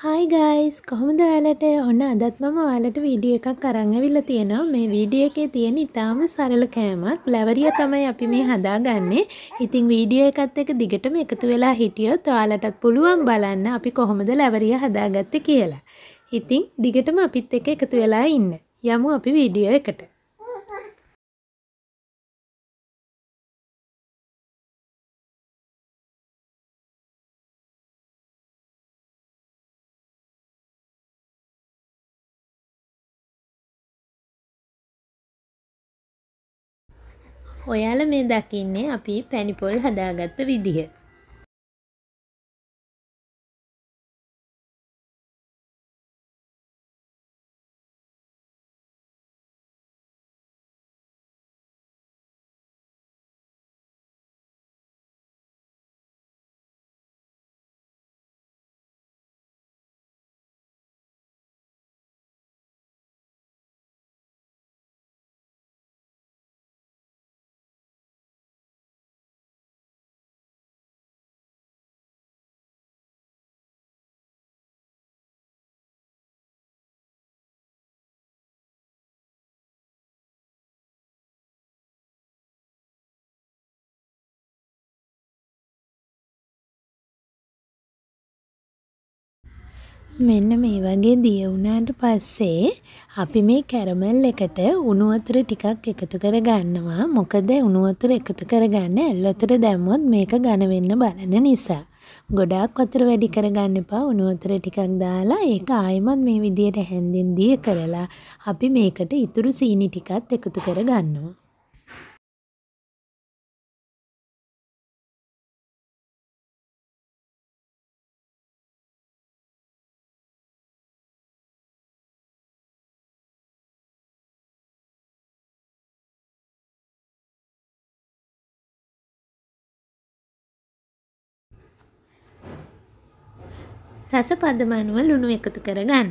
හයි guys කොහොමද ඔයාලට ඔන්න අදත් මම ඔයාලට වීඩියෝ එකක් අරන් ඇවිල්ලා තියෙනවා මේ වීඩියෝ එකේ තියෙන ඉතාම සරල කෑමක් ලැවරිය තමයි අපි මේ හදාගන්නේ ඉතින් වීඩියෝ එකත් එක්ක දිගටම එකතු වෙලා හිටියොත් ඔයාලටත් පුළුවන් බලන්න අපි කොහොමද ලැවරිය හදාගත්තේ කියලා ඉතින් දිගටම අපිත් එක්ක එකතු වෙලා ඉන්න යමු අපි වීඩියෝ එකට ඔයාල මේ දකින්නේ අපි පැණිපොල් හදාගත්ත විදිහ. මෙන්න මේ වගේ දිය වුණාට පස්සේ අපි මේ කැරමල් එකට උණු වතුර ටිකක් එකතු කර ගන්නවා. මොකද උණු වතුර එකතු කරගන්න ඇල් වතුර දැම්මොත් මේක ඝන වෙන්න බලන නිසා. ගොඩාක් වතුර වැඩි කරගන්න එපා. උණු වතුර ටිකක් දාලා ඒක ආයෙමත් මේ විදියට හැන්දෙන් දිය කරලා අපි මේකට ඉතුරු සීනි ටිකත් එකතු කර ගන්නවා. රස පදම අනුව ලුණු එකතු කරගන්න.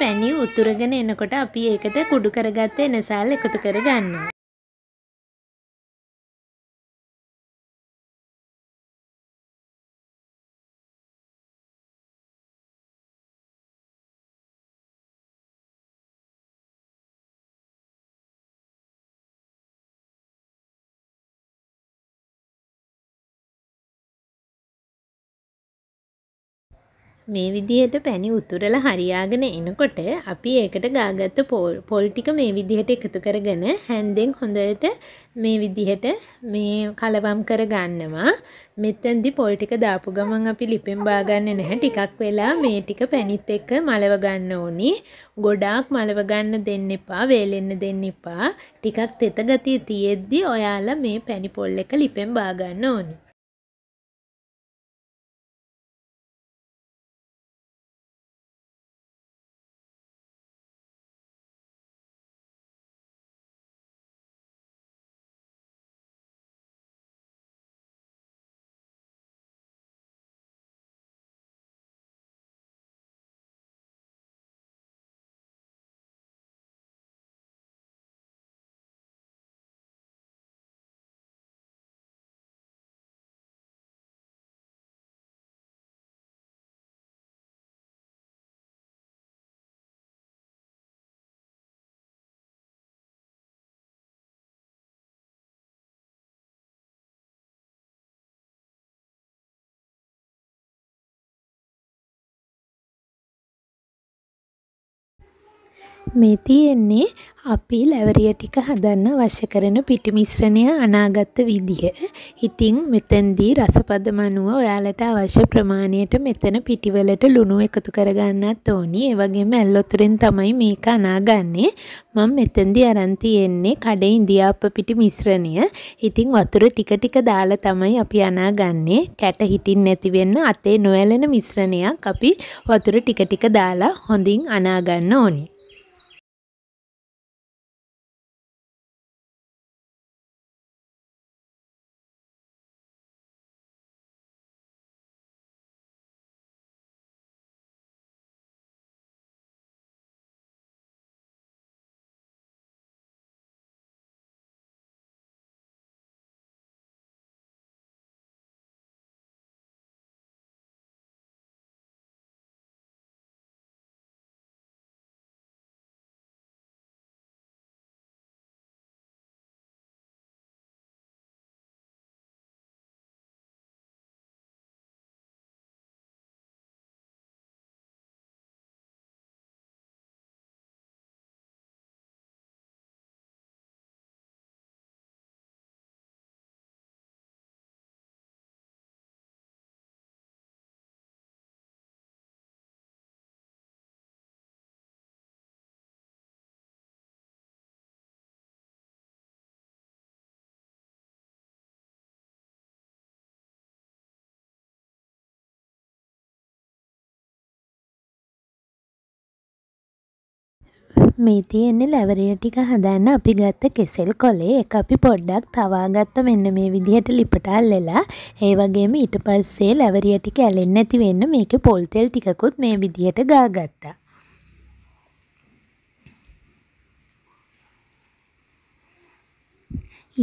පැණි උතුරගෙන එනකොට අපි ඒකට කුඩු කරගත්ත එනසාල් එකතු කරගන්නවා. මේ විදිහට පැණි උතුරලා හරියාගෙන එනකොට අපි ඒකට ගාගත්ත පොල් ටික මේ විදිහට එකතු කරගෙන හැන්දෙන් හොඳට මේ විදිහට මේ කලවම් කරගන්නවා. මෙතෙන්දි පොල් ටික දාපු ගමන් අපි ලිපෙන් බාගන්නේ නැහැ. ටිකක් වෙලා මේ ටික පැණිත් එක්ක මලව ගන්න ඕනි. ගොඩාක් මලව ගන්න දෙන්න එපා, වේලෙන්න දෙන්න එපා. ටිකක් තෙත ගතිය තියෙද්දි ඔයාලා මේ පැණි පොල් එක ලිපෙන් බා ගන්න ඕනි. මේ තියෙන්නේ අපි ලැවරිය ටික හදන්න අවශ්‍ය කරන පිටි මිශ්‍රණය අනාගත්ත විදිහ. ඉතින් මෙතෙන්දී රසපදම අනුව ඔයාලට අවශ්‍ය ප්‍රමාණයට මෙතන පිටිවලට ලුණු එකතු කරගන්නත් ඕනි. ඒ වගේම ඇල්ලොතුරෙන් තමයි මේක අනාගන්නේ. මම මෙතෙන්දී අරන් තියෙන්නේ කඩේ ඉන්දියාප්ප පිටි මිශ්‍රණය. ඉතින් වතුර ටික ටික දාලා තමයි අපි අනාගන්නේ. කැට හිටින් නැති වෙන්න අතේ නොඇලෙන මිශ්‍රණයක් අපි වතුර ටික ටික දාලා හොඳින් අනාගන්න ඕනේ. මේ තියෙන්නේ ලැවරේ ටික හදන්න අපි ගත්ත කෙසෙල් කොලේ එක අපි පොඩ්ඩක් තවාගත්ත මෙන්න මේ විදිහට ලිපට අල්ලලා ඒ වගේම ඊට පස්සේ ලැවරිය ටික ඇලෙන්නේ නැති වෙන්න මේකේ පොල් තෙල් ටිකකුත් මේ විදිහට ගාගත්තා.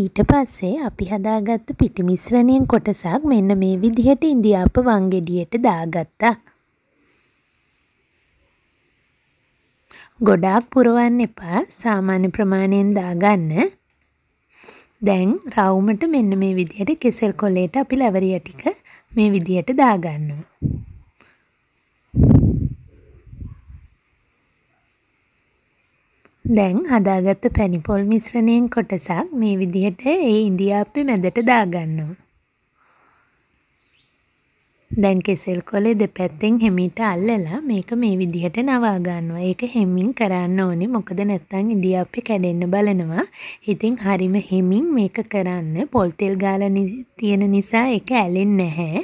ඊට පස්සේ අපි හදාගත්ත පිටි මිශ්‍රණයෙන් කොටසක් මෙන්න මේ විදිහට ඉන්දියාප වංගෙඩියට දාගත්තා. ගොඩාක් පුරවන්න එපා සාමාන්‍ය ප්‍රමාණයෙන් දාගන්න. දැන් රවුමට මෙන්න මේ විදිහට කෙසෙල් කොලේට අපි ලැවරිය ටික මේ විදිහට දාගන්නවා. දැන් හදාගත්ත පැණි පොල් මිශ්‍රණයෙන් කොටසක් මේ විදිහට ඒ ඉන්දියාප්පේ මැදට දාගන්නවා. දැන් කෙසෙල් කොලේ දෙපැත්තෙන් හෙමිට අල්ලලා මේක මේ විදිහට නවා ගන්නවා. ඒක හෙමින් කරන්න ඕනේ. මොකද නැත්තම් ඉන්දියාප්පේ කැඩෙන්න බලනවා. ඉතින් හරිම හෙමින් මේක කරන්න. පොල් තෙල් ගාලා තියෙන නිසා ඒක ඇලෙන්නේ නැහැ.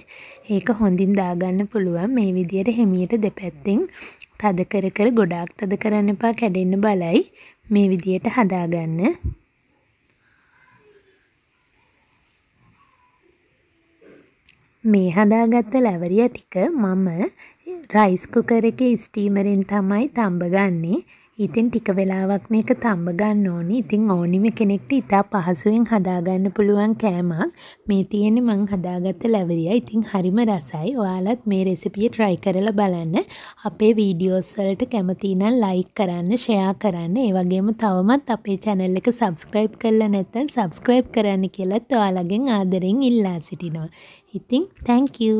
ඒක හොඳින් දාගන්න පුළුවන්. මේ විදිහට හෙමියට දෙපැත්තෙන් තද කර කර ගොඩාක් තද කරන්න එපා කැඩෙන්න බලයි. මේ විදිහට හදාගන්න. මේ හදාගත්ත ලැවරිය ටික මම රයිස් කුකර් එකේ ස්ටීමරෙන් තමයි තඹ ගන්නේ. ඉතින් ටික වෙලාවක් මේක තම්බ ගන්න ඕනි. ඉතින් ඕනිම කෙනෙක්ට ඉතා පහසුවෙන් හදාගන්න පුළුවන් කෑමක්. මේ තියෙන්නේ මං හදාගත්ත ලැවරියා. ඉතින් හරිම රසයි. ඔයාලත් මේ රෙසිපිය try කරලා බලන්න. අපේ වීඩියෝස් වලට කැමති නම් like කරන්න, share කරන්න. ඒ වගේම තවමත් අපේ channel එක subscribe කරලා නැත්නම් subscribe කරන්න කියලාත් ඔයාලගෙන් ආදරෙන් ඉල්ලා සිටිනවා. ඉතින් thank you